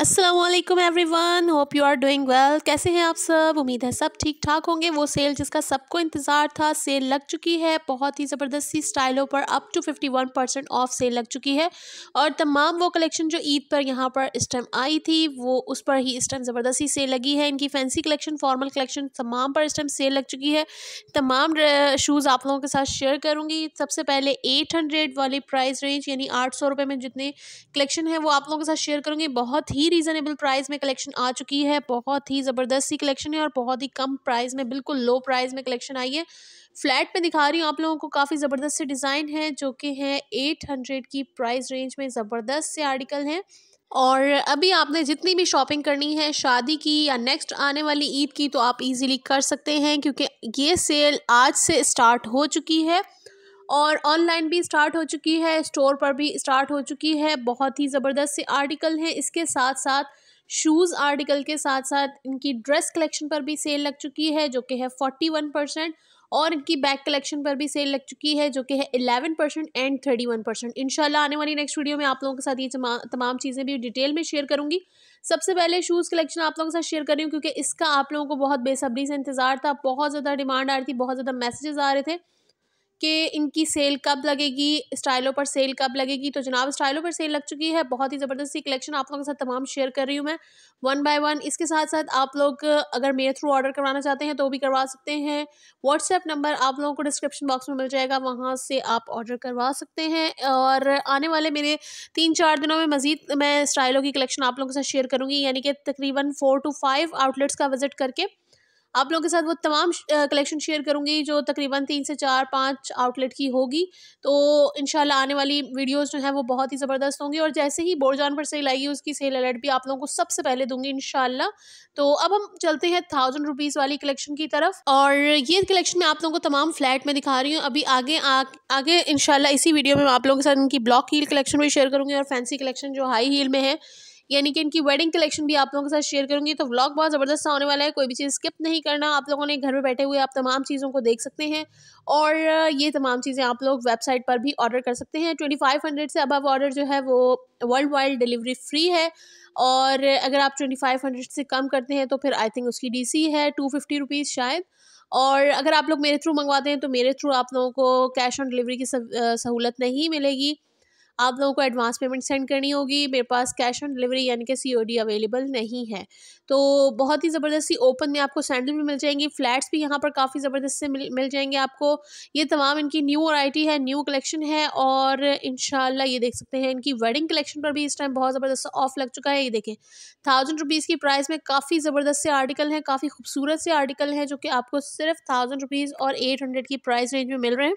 Aslam everyone hope you are doing well कैसे हैं आप सब उम्मीद है सब ठीक ठाक होंगे वो सेल जिसका सबको इंतज़ार था सेल लग चुकी है बहुत ही ज़बरदस्त सी स्टाइलों पर up to fifty one percent off sale लग चुकी है और तमाम वो कलेक्शन जो ईद पर यहाँ पर इस टाइम आई थी वो उस पर ही इस टाइम ज़बरदस्ती सेल लगी है इनकी फैंसी कलेक्शन फॉर्मल कलेक्शन तमाम पर इस टाइम सेल लग चुकी है तमाम शूज़ आप लोगों के साथ शेयर करूँगी सबसे पहले एट हंड्रेड वाली प्राइस रेंज यानी आठ सौ रुपये में जितने कलेक्शन है वो आप लोगों के साथ शेयर करूँगी बहुत ही ही रीज़नेबल प्राइस में कलेक्शन आ चुकी है बहुत ही ज़बरदस्त सी कलेक्शन है और बहुत ही कम प्राइस में बिल्कुल लो प्राइस में कलेक्शन आई है फ्लैट में दिखा रही हूँ आप लोगों को काफ़ी ज़बरदस्त से डिज़ाइन है जो कि है एट हंड्रेड की प्राइस रेंज में ज़बरदस्त से आर्टिकल हैं और अभी आपने जितनी भी शॉपिंग करनी है शादी की या नेक्स्ट आने वाली ईद की तो आप इजीली कर सकते हैं क्योंकि ये सेल आज से स्टार्ट हो चुकी है और ऑनलाइन भी स्टार्ट हो चुकी है स्टोर पर भी स्टार्ट हो चुकी है बहुत ही ज़बरदस्त से आर्टिकल हैं इसके साथ साथ शूज़ आर्टिकल के साथ साथ इनकी ड्रेस कलेक्शन पर भी सेल लग चुकी है जो कि है फोर्टी वन परसेंट और इनकी बैग कलेक्शन पर भी सेल लग चुकी है जो कि है eleven percent and thirty one percent इनशाला आने वाली नेक्स्ट वीडियो में आप लोगों के साथ ये तमाम चीज़ें भी डिटेल में शेयर करूँगी सबसे पहले शूज़ कलेक्शन आप लोगों के साथ शेयर कर रही हूँ क्योंकि इसका आप लोगों को बहुत बेसब्री से इंतज़ार था बहुत ज़्यादा डिमांड आ रही थी बहुत ज़्यादा मैसेजेस आ रहे थे कि इनकी सेल कब लगेगी स्टाइलों पर सेल कब लगेगी तो जनाब स्टाइलों पर सेल लग चुकी है बहुत ही ज़बरदस्त सी कलेक्शन आप लोगों के साथ तमाम शेयर कर रही हूँ मैं वन बाय वन इसके साथ साथ आप लोग अगर मेरे थ्रू ऑर्डर करवाना चाहते हैं तो भी करवा सकते हैं व्हाट्सएप नंबर आप लोगों को डिस्क्रिप्शन बॉक्स में मिल जाएगा वहाँ से आप ऑर्डर करवा सकते हैं और आने वाले मेरे तीन चार दिनों में मज़ीद मैं स्टाइलों की कलेक्शन आप लोगों के साथ शेयर करूँगी यानी कि तकरीबन फोर टू फाइव आउटलेट्स का विज़िट करके आप लोगों के साथ वो तमाम कलेक्शन शेयर करूँगी जो तकरीबन तीन से चार पाँच आउटलेट की होगी तो इन आने वाली वीडियोज़ जो हैं वो बहुत ही ज़बरदस्त होंगी और जैसे ही जान पर सेल आएगी उसकी सेल अलर्ट भी आप लोगों को सबसे पहले दूंगी इन तो अब हम चलते हैं थाउजेंड रुपीज़ वाली कलेक्शन की तरफ और ये कलेक्शन मैं आप लोगों को तमाम फ्लैट में दिखा रही हूँ अभी आगे आगे इन इसी वीडियो में आप लोगों के साथ इनकी ब्लॉक हील कलेक्शन भी शेयर करूँगी और फैंसी कलेक्शन जो हाई हील में है यानी कि इनकी वेडिंग कलेक्शन भी आप लोगों के साथ शेयर करूंगी तो व्लॉग बहुत ज़बरदस्त होने वाला है कोई भी चीज़ स्किप नहीं करना आप लोगों ने घर में बैठे हुए आप तमाम चीज़ों को देख सकते हैं और ये तमाम चीज़ें आप लोग वेबसाइट पर भी ऑर्डर कर सकते हैं ट्वेंटी फाइव हंड्रेड से अब ऑर्डर जो है वो वर्ल्ड वाइड डिलीवरी फ्री है और अगर आप ट्वेंटी फाइव हंड्रेड से कम करते हैं तो फिर आई थिंक उसकी डी सी है टू फिफ्टी रुपीज़ शायद और अगर आप लोग मेरे थ्रू मंगवाते हैं तो मेरे थ्रू आप लोगों को कैश ऑन डिलीवरी की सहूलत नहीं मिलेगी आप लोगों को एडवांस पेमेंट सेंड करनी होगी मेरे पास कैश ऑन डिलीवरी यानी कि सी अवेलेबल नहीं है तो बहुत ही ज़बरदस्ती ओपन में आपको सैंडल भी मिल जाएंगी फ्लैट्स भी यहाँ पर काफ़ी ज़बरदस्त से मिल मिल जाएंगे आपको ये तमाम इनकी न्यू वाइटी है न्यू कलेक्शन है और इन ये देख सकते हैं इनकी वेडिंग कलेक्शन पर भी इस टाइम बहुत ज़बरदस्त ऑफ लग चुका है ये देखें थाउजेंड रुपीज़ की प्राइस में काफ़ी ज़बरदस्त से आर्टिकल हैं काफ़ी खूबसूरत से आर्टिकल हैं जो कि आपको सिर्फ थाउजेंड रुपीज़ और एट हंड्रेड की प्राइस रेंज में मिल रहे हैं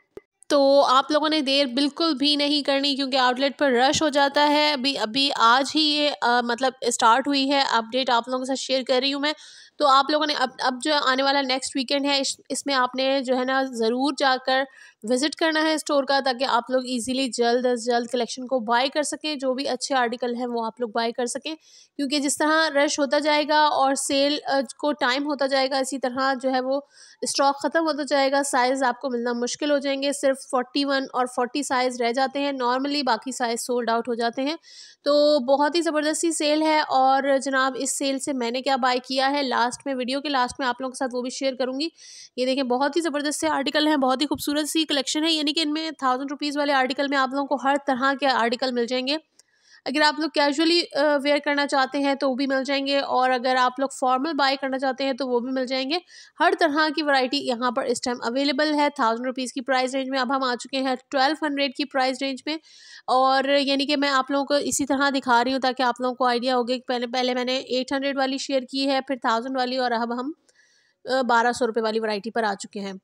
तो आप लोगों ने देर बिल्कुल भी नहीं करनी क्योंकि आउटलेट पर रश हो जाता है अभी अभी आज ही ये आ, मतलब स्टार्ट हुई है अपडेट आप लोगों के साथ शेयर कर रही हूँ मैं तो आप लोगों ने अब अब जो आने वाला नेक्स्ट वीकेंड है इस इसमें आपने जो है ना ज़रूर जाकर विजिट करना है स्टोर का ताकि आप लोग इजीली जल्द अज जल्द कलेक्शन को बाय कर सकें जो भी अच्छे आर्टिकल हैं वो आप लोग बाय कर सकें क्योंकि जिस तरह रश होता जाएगा और सेल को टाइम होता जाएगा इसी तरह जो है वो स्टॉक ख़त्म होता जाएगा साइज़ आपको मिलना मुश्किल हो जाएंगे सिर्फ फोर्टी वन और फोर्टी साइज़ रह जाते हैं नॉर्मली बाकी साइज़ सोल्ड आउट हो जाते हैं तो बहुत ही ज़बरदस्ती सेल है और जनाब इस सेल से मैंने क्या बाय किया है लास्ट में वीडियो के लास्ट में आप लोगों के साथ वो भी शेयर करूँगी ये देखें बहुत ही ज़बरदस्त से आर्टिकल हैं बहुत ही खूबसूरत सी कलेक्शन है यानी कि इनमें थाउजेंड रुपीज़ वाले आर्टिकल में आप लोगों को हर तरह के आर्टिकल मिल जाएंगे अगर आप लोग कैजुअली वेयर करना चाहते हैं तो वो भी मिल जाएंगे और अगर आप लोग फॉर्मल बाय करना चाहते हैं तो वो भी मिल जाएंगे हर तरह की वैरायटी यहाँ पर इस टाइम अवेलेबल है थाउजेंड रुपीज़ की प्राइस रेंज में अब हम आ चुके हैं ट्वेल्व हंड्रेड की प्राइस रेंज में और यानी कि मैं आप लोगों को इसी तरह दिखा रही हूँ ताकि आप लोगों को आइडिया हो गया कि पहले पहले मैंने एट हंड्रेड वाली शेयर की है फिर थाउजेंड वाली और अब हम बारह सौ रुपये वाली वरायटी पर आ चुके हैं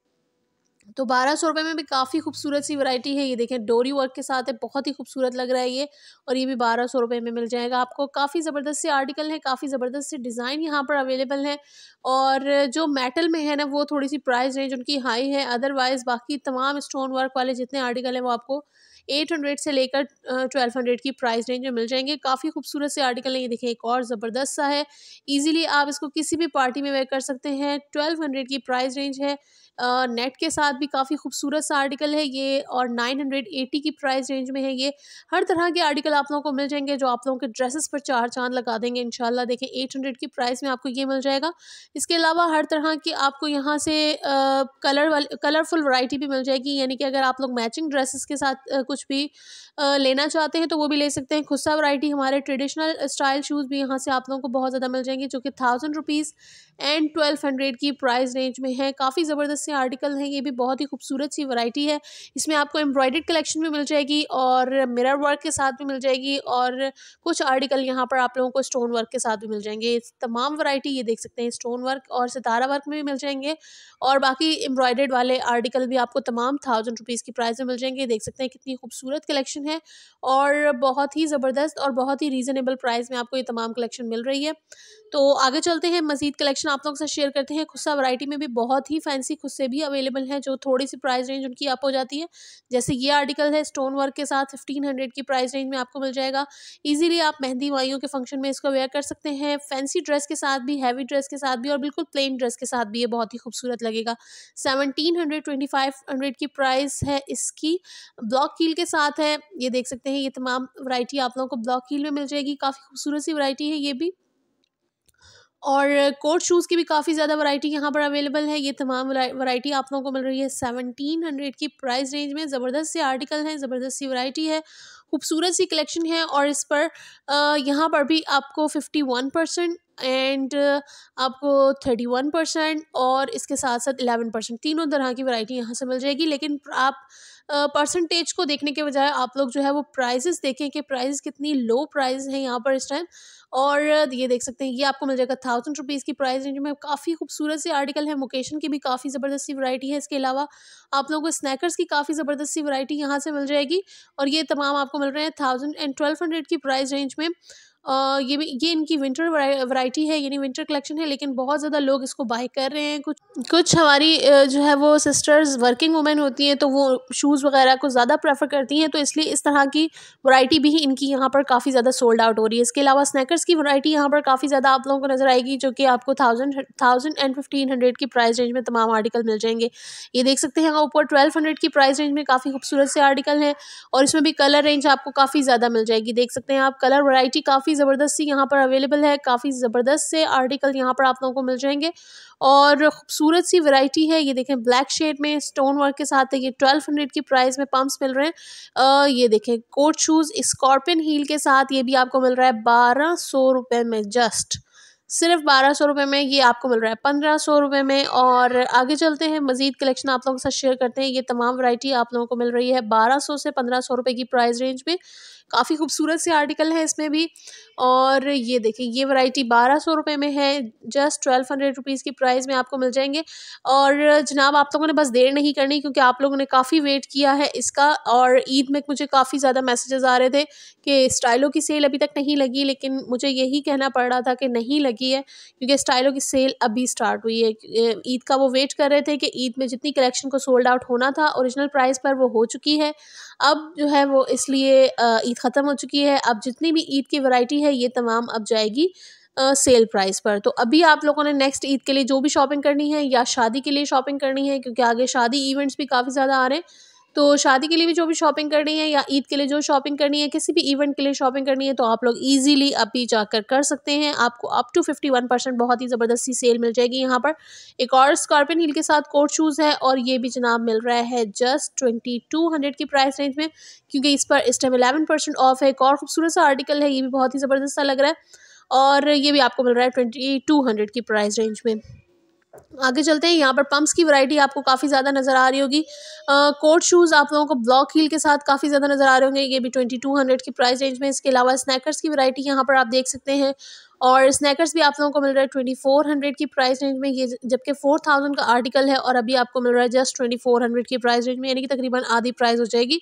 तो बारह सौ रुपये में भी काफ़ी खूबसूरत सी वैरायटी है ये देखें डोरी वर्क के साथ है बहुत ही खूबसूरत लग रहा है ये और ये भी बारह सौ रुपये में मिल जाएगा आपको काफ़ी ज़बरदस्त से आर्टिकल है काफ़ी ज़बरदस्त से डिज़ाइन यहाँ पर अवेलेबल है और जो मेटल में है ना वो थोड़ी सी प्राइस रेंज उनकी हाई है अदरवाइज़ बाकी तमाम स्टोन वर्क वाले जितने आर्टिकल हैं वो आपको एट हंड्रेड से लेकर ट्वेल्व हंड्रेड की प्राइस रेंज में मिल जाएंगे काफ़ी खूबसूरत से आर्टिकल हैं ये देखें एक और ज़बरदस्त सा है इजीली आप इसको किसी भी पार्टी में वेयर कर सकते हैं ट्वेल्व हंड्रेड की प्राइस रेंज है नेट के साथ भी काफ़ी खूबसूरत सा आर्टिकल है ये और नाइन हंड्रेड एटी की प्राइस रेंज में है ये हर तरह के आर्टिकल आप लोगों को मिल जाएंगे जो आप लोगों के ड्रेसेस पर चार चांद लगा देंगे इन देखें एट हंड्रेड की प्राइस में आपको ये मिल जाएगा इसके अलावा हर तरह की आपको यहाँ से कलर कलरफुल वाइटी भी मिल जाएगी यानी कि अगर आप लोग मैचिंग ड्रेसेस के साथ कुछ भी लेना चाहते हैं तो वो भी ले सकते हैं खुदा वरायटी हमारे ट्रेडिशनल स्टाइल शूज़ भी यहाँ से आप लोगों को बहुत ज़्यादा मिल जाएंगे जो कि thousand rupees and twelve hundred की प्राइस रेंज में है काफ़ी ज़बरदस्त से आर्टिकल हैं ये भी बहुत ही खूबसूरत सी वैरायटी है इसमें आपको एम्ब्रॉयडर्ड कलेक्शन भी मिल जाएगी और मिरर वर्क के साथ भी मिल जाएगी और कुछ आर्टिकल यहाँ पर आप लोगों को स्टोन वर्क के साथ भी मिल जाएंगे तमाम वरायटी ये देख सकते हैं स्टोन वर्क और सितारा वर्क में भी मिल जाएंगे और बाकी एम्ब्रॉयडर्ड वाले आर्टिकल भी आपको तमाम थाउजेंड रुपीज़ की प्राइस में मिल जाएंगे देख सकते हैं कितनी खूबसूरत कलेक्शन है और बहुत ही ज़बरदस्त और बहुत ही रीज़नेबल प्राइस में आपको ये तमाम कलेक्शन मिल रही है तो आगे चलते हैं मजीद कलेक्शन आप लोगों के साथ शेयर करते हैं खुस्सा वैरायटी में भी बहुत ही फैंसी खुस् उससे भी अवेलेबल हैं जो थोड़ी सी प्राइस रेंज उनकी अप हो जाती है जैसे ये आर्टिकल है स्टोन वर्क के साथ फिफ्टीन हंड्रेड की प्राइस रेंज में आपको मिल जाएगा ईजिली आप मेहंदी वाइयों के फंक्शन में इसको वेयर कर सकते हैं फैंसी ड्रेस के साथ भी हैवी ड्रेस के साथ भी और बिल्कुल प्लेन ड्रेस के साथ भी ये बहुत ही खूबसूरत लगेगा seventeen hundred twenty five hundred की प्राइस है इसकी ब्लॉक कील के साथ है ये देख सकते हैं ये तमाम वराइटी आप लोगों को ब्लॉक कील में मिल जाएगी काफ़ी खूबसूरत सी वरायटी है ये भी और कोट शूज़ की भी काफ़ी ज़्यादा वैरायटी यहाँ पर अवेलेबल है ये तमाम वैरायटी आप लोगों को मिल रही है सेवनटीन हंड्रेड की प्राइस रेंज में ज़बरदस्त से आर्टिकल हैं ज़बरदस्त सी वैरायटी है खूबसूरत सी कलेक्शन है और इस पर यहाँ पर भी आपको फिफ्टी वन परसेंट एंड आपको थर्टी वन परसेंट और इसके साथ साथ एलेवन परसेंट तीनों तरह की वैरायटी यहाँ से मिल जाएगी लेकिन आप परसेंटेज को देखने के बजाय आप लोग जो है वो प्राइजेस देखें कि प्राइजेस कितनी लो प्राइज हैं यहाँ पर इस टाइम और ये देख सकते हैं ये आपको मिल जाएगा थाउजेंड रुपीज़ की प्राइस रेंज में काफ़ी खूबसूरत सी आर्टिकल है मोकेशन की भी काफ़ी ज़बरदस्ती वैरायटी है इसके अलावा आप लोगों को स्नैकर्स की काफ़ी ज़बरदस्ती वैरायटी यहाँ से मिल जाएगी और ये तमाम आपको मिल रहे हैं थाउजेंड एंड ट्वेल्व हंड्रेड की प्राइस रेंज में ये भी ये इनकी विंटर वैरायटी है यानी विंटर कलेक्शन है लेकिन बहुत ज़्यादा लोग इसको बाई कर रहे हैं कुछ कुछ हमारी जो है वो सिस्टर्स वर्किंग वुमेन होती हैं तो वो शूज़ वगैरह को ज़्यादा प्रेफर करती हैं तो इसलिए इस तरह की वैरायटी भी इनकी यहाँ पर काफ़ी ज़्यादा सोल्ड आउट हो रही है इसके अलावा स्नैकर्स की वरायटी यहाँ पर काफ़ी ज़्यादा आप लोगों को नज़र आएगी जो कि आपको thousand thousand and fifteen hundred की प्राइस रेंज में तमाम आर्टिकल मिल जाएंगे ये देख सकते हैं ऊपर ट्वेल्व हंड्रेड की प्राइस रेंज में काफ़ी खूबसूरत से आर्टिकल हैं और इसमें भी कलर रेंज आपको काफ़ी ज़्यादा मिल जाएगी देख सकते हैं आप कलर वरायटी काफ़ी काफ़ी ज़बरदस्त सी यहाँ पर अवेलेबल है काफ़ी ज़बरदस्त से आर्टिकल यहाँ पर आप लोगों को मिल जाएंगे और खूबसूरत सी वैरायटी है ये देखें ब्लैक शेड में स्टोन वर्क के साथ है ये ट्वेल्व हंड्रेड की प्राइस में पम्प्स मिल रहे हैं आ, ये देखें कोट शूज़ स्कॉर्पिन हील के साथ ये भी आपको मिल रहा है बारह सौ में जस्ट सिर्फ बारह सौ रुपये में ये आपको मिल रहा है पंद्रह सौ रुपये में और आगे चलते हैं मजीद कलेक्शन आप लोगों के साथ शेयर करते हैं ये तमाम वैरायटी आप लोगों को मिल रही है बारह सौ से पंद्रह सौ रुपये की प्राइस रेंज में काफ़ी खूबसूरत से आर्टिकल हैं इसमें भी और ये देखें ये वैरायटी बारह सौ रुपये में है जस्ट ट्वेल्व हंड्रेड रुपीज़ की प्राइस में आपको मिल जाएंगे और जनाब आप लोगों ने बस देर नहीं करनी क्योंकि आप लोगों ने काफ़ी वेट किया है इसका और ईद में मुझे काफ़ी ज़्यादा मैसेजेस आ रहे थे कि स्टाइलों की सेल अभी तक नहीं लगी लेकिन मुझे यही कहना पड़ रहा था कि नहीं लगी है क्योंकि स्टाइलों की सेल अभी स्टार्ट हुई है ईद का वो वेट कर रहे थे कि ईद में जितनी कलेक्शन को सोल्ड आउट होना था औरिजिनल प्राइस पर वो हो चुकी है अब जो है वो इसलिए ईद ख़त्म हो चुकी है अब जितनी भी ईद की वैरायटी है ये तमाम अब जाएगी सेल प्राइस पर तो अभी आप लोगों ने नेक्स्ट ईद के लिए जो भी शॉपिंग करनी है या शादी के लिए शॉपिंग करनी है क्योंकि आगे शादी इवेंट्स भी काफ़ी ज़्यादा आ रहे हैं तो शादी के लिए भी जो भी शॉपिंग करनी है या ईद के लिए जो शॉपिंग करनी है किसी भी इवेंट के लिए शॉपिंग करनी है तो आप लोग ईजिली अभी जाकर कर सकते हैं आपको up to fifty one percent बहुत ही ज़बरदस्ती सेल मिल जाएगी यहाँ पर एक और स्कॉर्पियन हील के साथ कोट शूज़ है और ये भी जनाब मिल रहा है जस्ट ट्वेंटी टू हंड्रेड की प्राइस रेंज में क्योंकि इस पर इस टाइम एलेवन परसेंट ऑफ है एक और खूबसूरत सा आर्टिकल है ये भी बहुत ही ज़बरदस्त सा लग रहा है और ये भी आपको मिल रहा है ट्वेंटी टू हंड्रेड की प्राइस रेंज में आगे चलते हैं यहाँ पर पम्प्स की वैरायटी आपको काफ़ी ज़्यादा नज़र आ रही होगी कोट शूज़ आप लोगों को ब्लॉक हील के साथ काफ़ी ज़्यादा नज़र आ रहे होंगे ये भी ट्वेंटी टू हंड्रेड की प्राइस रेंज में इसके अलावा स्नैकर्स की वैरायटी यहाँ पर आप देख सकते हैं और स्नैकर्स भी आप लोगों को मिल रहा है ट्वेंटी फोर हंड्रेड की प्राइस रेंज में ये जबकि फोर थाउजेंड का आर्टिकल है और अभी आपको मिल रहा है जस्ट ट्वेंटी फोर हंड्रेड की प्राइस रेंज में यानी कि तकरीबन आधी प्राइस हो जाएगी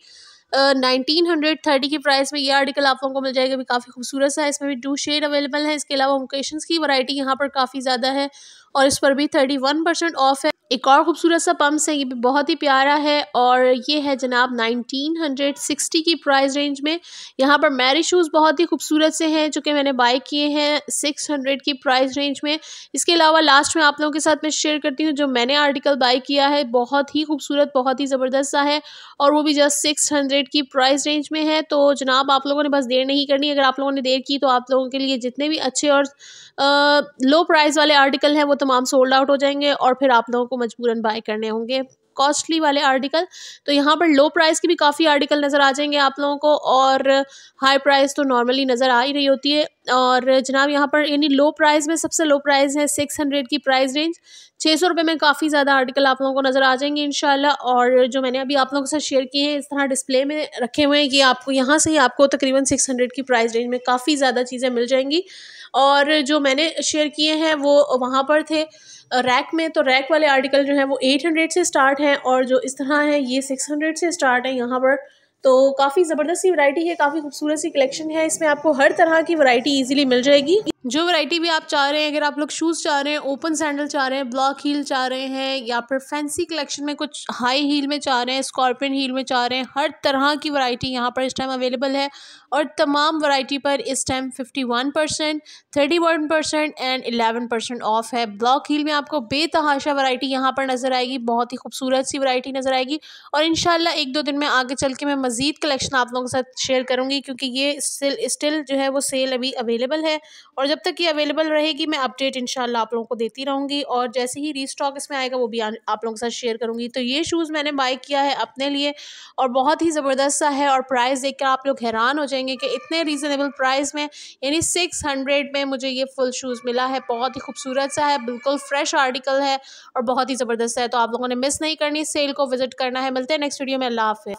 नाइनटीन हंड्रेड थर्टी की प्राइस में ये आर्टिकल आप लोगों को मिल जाएगा भी काफ़ी खूबसूरत सा है इसमें भी टू शेड अवेलेबल है इसके अलावा मोकेशन की वैरायटी यहाँ पर काफ़ी ज़्यादा है और इस पर भी थर्टी वन परसेंट ऑफ है एक और खूबसूरत सा पम्प्स है ये भी बहुत ही प्यारा है और ये है जनाब नाइनटीन हंड्रेड सिक्सटी की प्राइस रेंज में यहाँ पर मैरी शूज़ बहुत ही खूबसूरत से हैं जो कि मैंने बाय किए हैं सिक्स हंड्रेड की प्राइस रेंज में इसके अलावा लास्ट में आप लोगों के साथ मैं शेयर करती हूँ जो मैंने आर्टिकल बाय किया है बहुत ही खूबसूरत बहुत ही ज़बरदस्त सा है और वो भी जस्ट सिक्स की प्राइस रेंज में है तो जनाब आप लोगों ने बस देर नहीं करनी अगर आप लोगों ने देर की तो आप लोगों के लिए जितने भी अच्छे और आ, लो प्राइस वाले आर्टिकल हैं वो तो तमाम सोल्ड आउट हो जाएंगे और फिर आप लोगों को मजबूरन बाय करने होंगे कॉस्टली वाले आर्टिकल तो यहाँ पर लो प्राइस के भी काफ़ी आर्टिकल नज़र आ जाएंगे आप लोगों को और हाई प्राइस तो नॉर्मली नज़र आ ही रही होती है और जनाब यहाँ पर यानी लो प्राइस में सबसे लो प्राइस है सिक्स हंड्रेड की प्राइस रेंज छः सौ रुपये में काफ़ी ज़्यादा आर्टिकल आप लोगों को नज़र आ जाएंगे इन और जो मैंने अभी आप लोगों के साथ शेयर किए हैं इस तरह डिस्प्ले में रखे हुए हैं कि आपको यहाँ से ही आपको तकरीबन सिक्स हंड्रेड की प्राइस रेंज में काफ़ी ज़्यादा चीज़ें मिल जाएंगी और जो मैंने शेयर किए हैं वो वहाँ पर थे रैक में तो रैक वाले आर्टिकल जो हैं वो एट हंड्रेड से स्टार्ट हैं और जो इस तरह हैं ये सिक्स हंड्रेड से स्टार्ट हैं यहाँ पर तो काफ़ी ज़बरदस्त सी वैरायटी है काफ़ी खूबसूरत सी कलेक्शन है इसमें आपको हर तरह की वैरायटी इजीली मिल जाएगी जो वैरायटी भी आप चाह रहे हैं अगर आप लोग शूज़ चाह रहे हैं ओपन सैंडल चाह रहे हैं ब्लॉक हील चाह रहे हैं या फिर फैंसी कलेक्शन में कुछ हाई हील में चाह रहे हैं स्कॉर्पियन हील में चाह रहे हैं हर तरह की वैरायटी यहाँ पर इस टाइम अवेलेबल है और तमाम वैरायटी पर इस time fifty one percent thirty one percent and eleven percent off है ब्लॉक हील में आपको बेतहाशा वैरायटी यहाँ पर नज़र आएगी बहुत ही खूबसूरत सी वैरायटी नज़र आएगी और इन एक दो दिन में आगे चल के मैं मज़ीद कलेक्शन आप लोगों के साथ शेयर करूँगी क्योंकि ये स्टिल जो है वो सेल अभी अवेलेबल है और जब तक ये अवेलेबल रहेगी मैं अपडेट इनशाला आप लोगों को देती रहूँगी और जैसे ही रीस्टॉक इसमें आएगा वो भी आप लोगों के साथ शेयर करूँगी तो ये शूज़ मैंने बाई किया है अपने लिए और बहुत ही ज़बरदस्त सा है और प्राइस देख कर आप लोग हैरान हो जाएंगे कि इतने रीज़नेबल प्राइस में यानी सिक्स हंड्रेड में मुझे ये फुल शूज़ मिला है बहुत ही खूबसूरत सा है बिल्कुल फ्रेश आर्टिकल है और बहुत ही ज़बरदस्त है तो आप लोगों ने मिस नहीं करनी सेल को विज़िट करना है मिलते हैं नेक्स्ट वीडियो में अल्लाह हाफ़